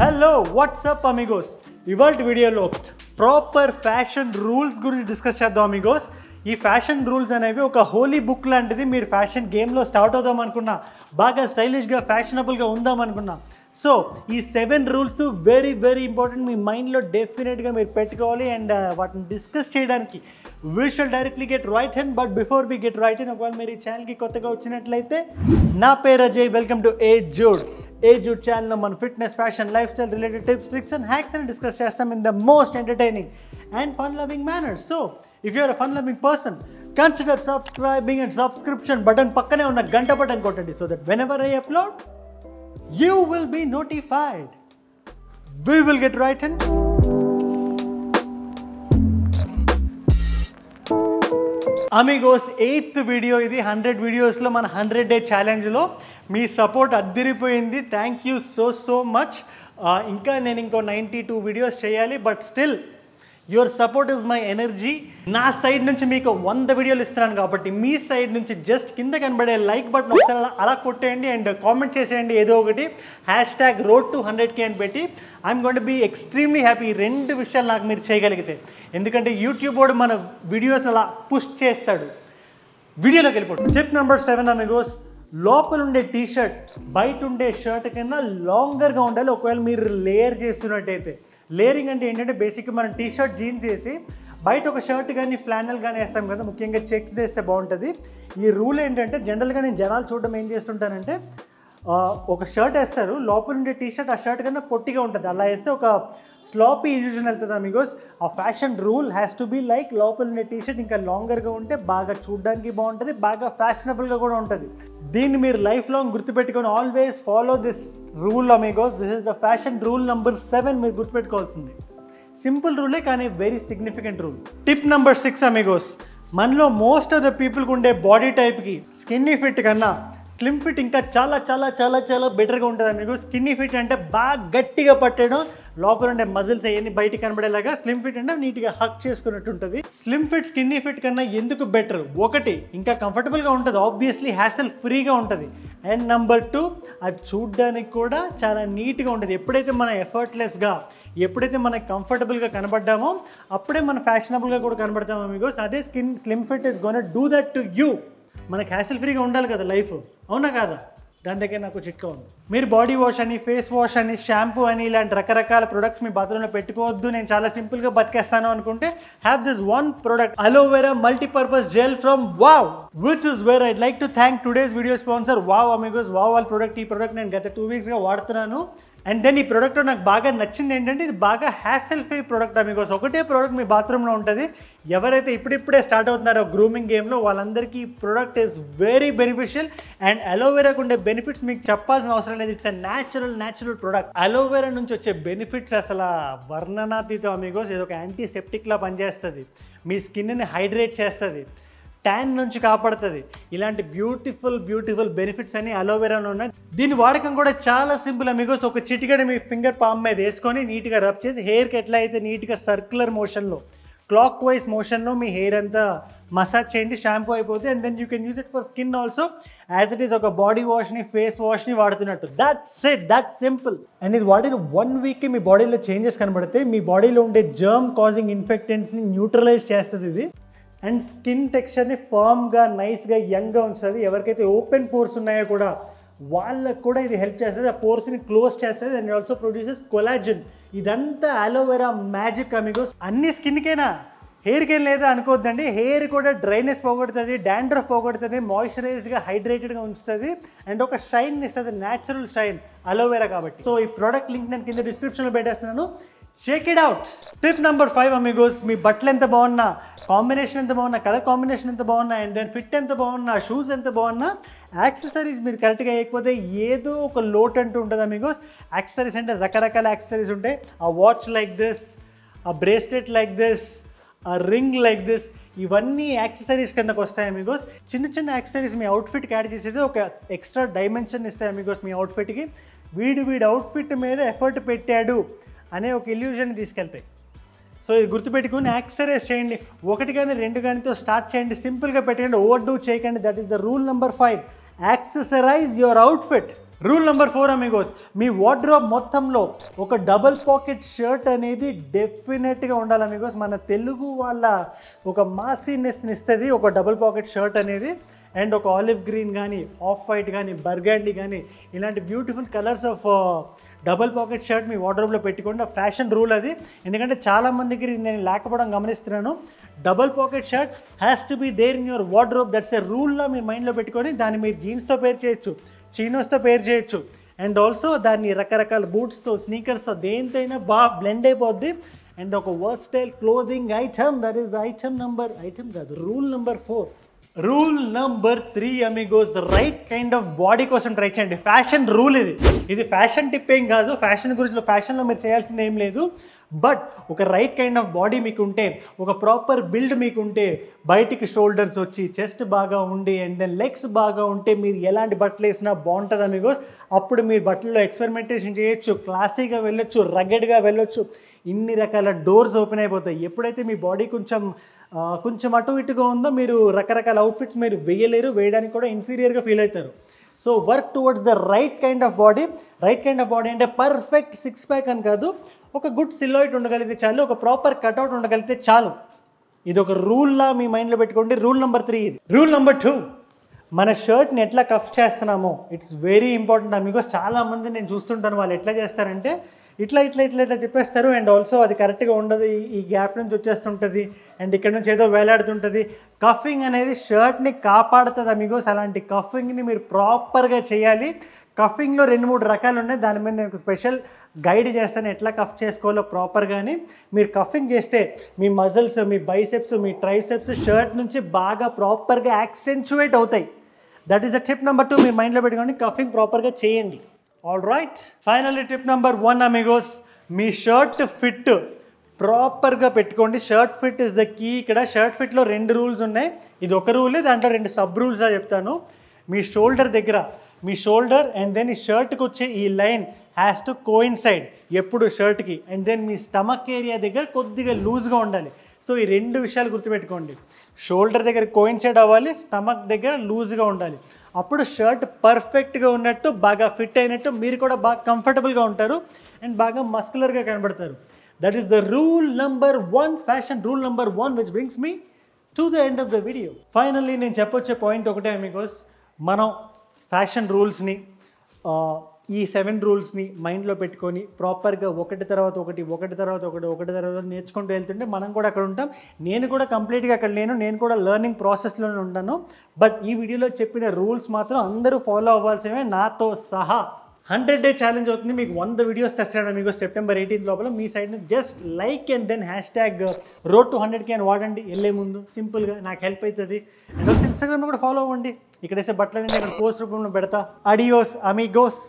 Hello WhatsApp amigos ఇవాళ వీడియోలో proper fashion rules గురించి డిస్కస్ చేద్దాం అమిగోస్ ఈ ఫ్యాషన్ రూల్స్ అనేవి ఒక హోలీ బుక్ లాంటిది మీరు ఫ్యాషన్ గేమ్లో స్టార్ట్ అవుదాం అనుకున్నా బాగా స్టైలిష్గా ఫ్యాషనబుల్గా ఉందాం అనుకున్నా సో ఈ seven rules very very important మీ మైండ్లో డెఫినెట్గా మీరు పెట్టుకోవాలి అండ్ uh, వాటిని డిస్కస్ చేయడానికి we shall directly get right hand but before we get right in ఒకవేళ మీరు ఈ ఛానల్కి కొత్తగా వచ్చినట్లయితే నా పేరు అజయ్ వెల్కమ్ టు ఏ జోడ్ Age Youth channel number one fitness, fashion, lifestyle related tips, tricks and hacks and discuss them in the most entertaining and fun loving manner. So, if you are a fun loving person, consider subscribing and subscription button pakkane unna gunta button kotandi so that whenever I upload, you will be notified. We will get right in. Amigos eighth video ఇది hundred వీడియోస్లో మన hundred day ఛాలెంజ్లో మీ support అద్దిరిపోయింది thank you so so much ఇంకా నేను ఇంకో ninety two videos చేయాలి but still your support is my energy నా సైడ్ నుంచి మీకు వంద వీడియోలు ఇస్తున్నాను కాబట్టి మీ సైడ్ నుంచి జస్ట్ కింద కనబడే లైక్ బటన్ ఒకసారి అలా కొట్టేయండి అండ్ కామెంట్ చేసేయండి ఏదో ఒకటి hash tag road to hundred K అని పెట్టి I'm gonna be be extremely happy రెండు విషయాలు నాకు మీరు చేయగలిగితే ఎందుకంటే యూట్యూబ్ వాడు మన వీడియోస్ని అలా పుష్ చేస్తాడు వీడియోలోకి వెళ్ళిపోతుంది చెప్ నెంబర్ సెవెన్ అని రోజు లోపల ఉండే టీషర్ట్ బయట ఉండే షర్ట్ కన్నా లాంగర్గా ఉండాలి ఒకవేళ మీరు లేయర్ చేస్తున్నట్టయితే లేరింగ్ అంటే ఏంటంటే బేసిక్గా మనం టీ షర్ట్ జీన్స్ వేసి బయట ఒక షర్ట్ కానీ ఫ్లానల్ కానీ వేస్తాం కదా ముఖ్యంగా చెక్స్ చేస్తే బాగుంటుంది ఈ రూల్ ఏంటంటే జనరల్గా నేను జనాలు చూడడం ఏం చేస్తుంటానంటే ఒక షర్ట్ వేస్తారు లోపల ఉండే టీ షర్ట్ ఆ షర్ట్ కన్నా పొట్టిగా ఉంటుంది అలా వేస్తే ఒక స్లాపీ ఇల్యూజన్ వెళ్తుంది అమిగోస్ ఆ fashion rule has to be like లోపల ఉన్న టీషర్ట్ ఇంకా లాంగర్గా ఉంటే బాగా చూడడానికి బాగుంటుంది బాగా ఫ్యాషనబుల్గా కూడా ఉంటుంది దీన్ని మీరు లైఫ్ లాంగ్ గుర్తుపెట్టుకొని always follow this rule amigos this is the fashion rule number seven మీరు గుర్తుపెట్టుకోవాల్సింది సింపుల్ రూలే కానీ very significant rule tip number six amigos మనలో మోస్ట్ ఆఫ్ ద పీపుల్కి ఉండే బాడీ టైప్కి స్కిన్నీ ఫిట్ కన్నా స్లిమ్ ఫిట్ ఇంకా చాలా చాలా చాలా చాలా బెటర్గా ఉంటుంది మీకు స్కిన్నీ ఫిట్ అంటే బాగా గట్టిగా పట్టడం లోపల ఉండే మజిల్స్ అవన్నీ బయటికి కనబడేలాగా స్లిమ్ ఫిట్ అంటే నీట్గా హక్ చేసుకున్నట్టు ఉంటుంది స్లిమ్ ఫిట్ స్కిన్నీ ఫిట్ కన్నా ఎందుకు బెటర్ ఒకటి ఇంకా కంఫర్టబుల్గా ఉంటుంది ఆబ్వియస్లీ హ్యాసల్ ఫ్రీగా ఉంటుంది అండ్ నెంబర్ టూ అది చూడడానికి కూడా చాలా నీట్గా ఉంటుంది ఎప్పుడైతే మనం ఎఫర్ట్లెస్గా ఎప్పుడైతే మనకి కంఫర్టబుల్గా కనబడ్డామో అప్పుడే మనం ఫ్యాషనబుల్గా కూడా కనబడతామో బికాస్ అదే skin slim fit is gonna do that to you మనకి హ్యాసిల్ ఫ్రీగా ఉండాలి కదా లైఫ్ అవునా కాదా దాని దగ్గర నాకు చిట్కా ఉంది మీరు బాడీ వాష్ అని ఫేస్ వాష్ అని షాంపూ అని ఇలాంటి రకరకాల ప్రొడక్ట్స్ మీ బాత్రూంలో పెట్టుకోవద్దు నేను చాలా సింపుల్గా బతికేస్తాను అనుకుంటే have this one product aloe vera multipurpose gel from wow which is where I'd like to thank today's video sponsor wow amigos wow వాళ్ళ ప్రొడక్ట్ ఈ ప్రొడక్ట్ నేను గత టూ వీక్స్గా వాడుతున్నాను అండ్ దెన్ ఈ ప్రోడక్ట్ నాకు బాగా నచ్చింది ఏంటంటే ఇది బాగా హ్యాసెల్ ఫ్రీ ప్రోడక్ట్ మీకోసం ఒకటే ప్రోడక్ట్ మీ బాత్రూంలో ఉంటుంది ఎవరైతే ఇప్పుడిప్పుడే స్టార్ట్ అవుతున్నారో గ్రూమింగ్ గేమ్లో వాళ్ళందరికీ ఈ product is very beneficial and అలోవెరాకు ఉండే బెనిఫిట్స్ మీకు చెప్పాల్సిన అవసరం లేదు it's a natural natural product aloe vera నుంచి వచ్చే బెనిఫిట్స్ అసలు వర్ణనాతీతం మీకోసం ఇది ఒక యాంటీసెప్టిక్లా పనిచేస్తుంది మీ స్కిన్ని హైడ్రేట్ చేస్తుంది ట్యాన్ నుంచి కాపాడుతుంది ఇలాంటి బ్యూటిఫుల్ బ్యూటిఫుల్ బెనిఫిట్స్ అని అలోవెరాలో ఉన్నాయి దీని వాడకం కూడా చాలా సింపుల్ అమిగోస్ ఒక చిటికడ మీ ఫింగర్ పామ్ మీద వేసుకొని నీట్గా రబ్ చేసి హెయిర్కి ఎట్లా అయితే నీట్గా సర్క్యులర్ మోషన్లో క్లాక్ వైజ్ మోషన్లో మీ హెయిర్ అంతా మసాజ్ చేయండి షాంపూ అయిపోతే and then you can use it for skin also as it is ఒక బాడీ వాష్ని ఫేస్ వాష్ని వాడుతున్నట్టు that set that simple and ఇది వాడిన వన్ వీక్కి మీ బాడీలో చేంజెస్ కనబడితే మీ బాడీలో ఉండే జర్మ్ కాజింగ్ ఇన్ఫెక్టెంట్స్ని న్యూట్రలైజ్ చేస్తుంది ఇది అండ్ స్కిన్ టెక్స్చర్ని ఫామ్గా నైస్గా యంగ్గా ఉంచుతుంది ఎవరికైతే ఓపెన్ పోర్స్ ఉన్నాయో కూడా వాళ్ళకు కూడా ఇది హెల్ప్ చేస్తుంది ఆ పోర్స్ని క్లోజ్ చేస్తుంది అండ్ ఆల్సో ప్రొడ్యూసెస్ కొలాజిన్ ఇదంతా అలోవెరా మ్యాజిక్ అమిగోస్ అన్ని స్కిన్కేనా హెయిర్కి ఏం లేదా అనుకోవద్దండి హెయిర్ కూడా డ్రైనెస్ పోగొడుతుంది డాండ్రఫ్ పోగొడుతుంది మాయిశ్చరైజ్డ్గా హైడ్రేటెడ్గా ఉంచుతుంది అండ్ ఒక షైన్ ఇస్తుంది న్యాచురల్ షైన్ అలోవెరా కాబట్టి సో ఈ ప్రోడక్ట్ లింక్ నేను కింద డిస్క్రిప్షన్లో పెట్టేస్తున్నాను shake it out tip number five amigos మీ బట్టలు ఎంత బాగున్నా కాంబినేషన్ ఎంత బాగున్నా కలర్ కాంబినేషన్ ఎంత బాగున్నా అండ్ దెన్ ఫిట్ ఎంత బాగున్నా షూస్ ఎంత బాగున్నా యాక్సెసరీస్ మీరు కరెక్ట్గా వేయకపోతే ఏదో ఒక లోట్ అంటూ ఉంటుంది అమిగోస్ యాక్సెసరీస్ అంటే రకరకాల యాక్సెసరీస్ ఉంటాయి ఆ వాచ్ లైక్ దిస్ ఆ బ్రేస్లెట్ లైక్ దిస్ ఆ రింగ్ లైక్ దిస్ ఇవన్నీ యాక్సెసరీస్ కిందకు వస్తాయి అమిగోస్ చిన్న చిన్న యాక్సెసరీస్ మీ అవుట్ఫిట్ యాడ్ చేసేది ఒక ఎక్స్ట్రా డైమెన్షన్ ఇస్తాయి అమిగోస్ మీ అవుట్ఫిట్కి వీడు వీడి అవుట్ఫిట్ మీద ఎఫర్ట్ పెట్టాడు అనే ఒక ఇల్యూజన్ తీసుకెళ్తాయి సో ఇది గుర్తుపెట్టుకుని ఎక్సర్సైజ్ చేయండి ఒకటి కానీ రెండు కానీతో స్టార్ట్ చేయండి సింపుల్గా పెట్టుకోండి ఓవర్ డూ చేయకండి that is the rule number five accessorize your outfit rule number four amigos మీ వార్డ్రోబ్ మొత్తంలో ఒక డబుల్ పాకెట్ షర్ట్ అనేది డెఫినెట్గా ఉండాలి అమిగోస్ మన తెలుగు వాళ్ళ ఒక మాసినెస్ని ఇస్తుంది ఒక డబుల్ పాకెట్ షర్ట్ అనేది అండ్ ఒక ఆలివ్ గ్రీన్ కానీ ఆఫ్ వైట్ కానీ బర్గాండి కానీ ఇలాంటి beautiful colours of double pocket shirt మీ వాడ్రోబ్లో పెట్టుకుంటే ఫ్యాషన్ రూల్ అది ఎందుకంటే చాలామందికి నేను లేకపోవడం గమనిస్తున్నాను double pocket shirt has to be there in your wardrobe that's a రూల్లో మీరు మైండ్లో పెట్టుకొని దాన్ని మీరు జీన్స్తో పేర్ చేయొచ్చు చీనోస్తో పేర్ చేయొచ్చు అండ్ ఆల్సో దాన్ని రకరకాల బూట్స్తో స్నీకర్స్తో దేనితో అయినా బాగా బ్లెండ్ అయిపోద్ది అండ్ ఒక versatile clothing item that is item number item కాదు rule number four rule number three amigos right kind of body కోసం ట్రై చేయండి ఫ్యాషన్ రూల్ ఇది ఇది ఫ్యాషన్ టిప్ ఏం కాదు ఫ్యాషన్ గురించి ఫ్యాషన్లో మీరు చేయాల్సింది ఏం లేదు బట్ ఒక రైట్ కైండ్ ఆఫ్ బాడీ మీకు ఉంటే ఒక ప్రాపర్ బిల్డ్ మీకు ఉంటే బయటికి షోల్డర్స్ వచ్చి చెస్ట్ బాగా ఉండి అండ్ దెన్ లెగ్స్ బాగా ఉంటే మీరు ఎలాంటి బట్టలు వేసినా బాగుంటుంది అమిగోస్ అప్పుడు మీరు బట్టల్లో ఎక్స్పెరిమెంటేషన్ చేయొచ్చు క్లాసీగా వెళ్ళొచ్చు రగ్గడ్గా వెళ్ళొచ్చు ఇన్ని రకాల డోర్స్ ఓపెన్ అయిపోతాయి ఎప్పుడైతే మీ బాడీ కొంచెం కొంచెం అటు ఇటుగా ఉందో మీరు రకరకాల అవుట్ఫిట్స్ మీరు వేయలేరు వేయడానికి కూడా ఇన్ఫీరియర్గా ఫీల్ అవుతారు so work towards the right kind of body right kind of body అంటే పర్ఫెక్ట్ సిక్స్ ప్యాక్ అని కాదు ఒక గుడ్ సిల్లోయిట్ ఉండగలిగితే చాలు ఒక ప్రాపర్ కట్అవుట్ ఉండగలిగితే చాలు ఇది ఒక రూల్లా మీ మైండ్లో పెట్టుకోండి రూల్ నెంబర్ త్రీ ఇది రూల్ నెంబర్ టూ మన షర్ట్ని ఎట్లా కఫ్ చేస్తున్నామో ఇట్స్ వెరీ ఇంపార్టెంట్ అమిగోస్ చాలామంది నేను చూస్తుంటాను వాళ్ళు ఎట్లా చేస్తారంటే ఇట్లా ఇట్లా ఇట్లా ఇట్లా తిప్పేస్తారు అండ్ ఆల్సో అది కరెక్ట్గా ఉండదు ఈ గ్యాప్ నుంచి వచ్చేస్తుంటుంది అండ్ ఇక్కడ నుంచి ఏదో వేలాడుతుంటుంది కఫింగ్ అనేది షర్ట్ని కాపాడుతుంది అమిగోస్ అలాంటి కఫింగ్ని మీరు ప్రాపర్గా చేయాలి కఫింగ్లో రెండు మూడు రకాలు ఉన్నాయి దాని మీద నేను స్పెషల్ గైడ్ చేస్తాను ఎట్లా కఫ్ చేసుకోవాలో ప్రాపర్గానే మీరు కఫింగ్ చేస్తే మీ మజిల్స్ మీ బైసెప్స్ మీ ట్రైసెప్స్ షర్ట్ నుంచి బాగా ప్రాపర్గా యాక్సెన్చువేట్ అవుతాయి that is a tip number two మీ మైండ్లో పెట్టుకోండి కఫింగ్ ప్రాపర్గా చేయండి all right finally tip number one amigos మీ షర్ట్ ఫిట్ ప్రాపర్గా పెట్టుకోండి shirt fit is the key ఇక్కడ షర్ట్ ఫిట్లో రెండు రూల్స్ ఉన్నాయి ఇది ఒక రూలే దాంట్లో రెండు సబ్ రూల్స్ చెప్తాను మీ షోల్డర్ దగ్గర మీ షోల్డర్ అండ్ దెన్ ఈ షర్ట్కి వచ్చే ఈ లైన్ హ్యాస్ టు కోయిన్సైడ్ ఎప్పుడు షర్ట్కి అండ్ దెన్ మీ స్టమక్ ఏరియా దగ్గర కొద్దిగా లూజ్గా ఉండాలి సో ఈ రెండు విషయాలు గుర్తుపెట్టుకోండి షోల్డర్ దగ్గర కోయిన్సైడ్ అవ్వాలి స్టమక్ దగ్గర లూజ్గా ఉండాలి అప్పుడు షర్ట్ పర్ఫెక్ట్గా ఉన్నట్టు బాగా ఫిట్ అయినట్టు మీరు కూడా బాగా కంఫర్టబుల్గా ఉంటారు అండ్ బాగా మస్కులర్గా కనబడతారు that is the rule number one fashion rule number one which brings me to the end of the video finally నేను చెప్పొచ్చే పాయింట్ ఒకటే మీకోస్ మనం ఫ్యాషన్ రూల్స్ని ఈ సెవెన్ రూల్స్ని మైండ్లో పెట్టుకొని ప్రాపర్గా ఒకటి తర్వాత ఒకటి ఒకటి తర్వాత ఒకటి ఒకటి తర్వాత నేర్చుకుంటూ వెళ్తుంటే మనం కూడా అక్కడ ఉంటాం నేను కూడా కంప్లీట్గా అక్కడ లేను నేను కూడా లెర్నింగ్ ప్రాసెస్లోనే ఉంటాను బట్ ఈ వీడియోలో చెప్పిన రూల్స్ మాత్రం అందరూ ఫాలో అవ్వాల్సినవే నాతో సహా హండ్రెడ్ డే ఛాలెంజ్ అవుతుంది మీకు వంద వీడియోస్ తెస్తాడు మీకు సెప్టెంబర్ ఎయిటీన్త్ లోపల మీ side just like and then hash tag road to K అని వాడండి వెళ్ళే ముందు సింపుల్గా నాకు హెల్ప్ అవుతుంది అండ్ ఇన్స్టాగ్రామ్ కూడా ఫాలో అవ్వండి ఇక్కడేసే బట్టలని నేను పోస్ట్ రూపంలో పెడతా అడియోస్ అమీగోస్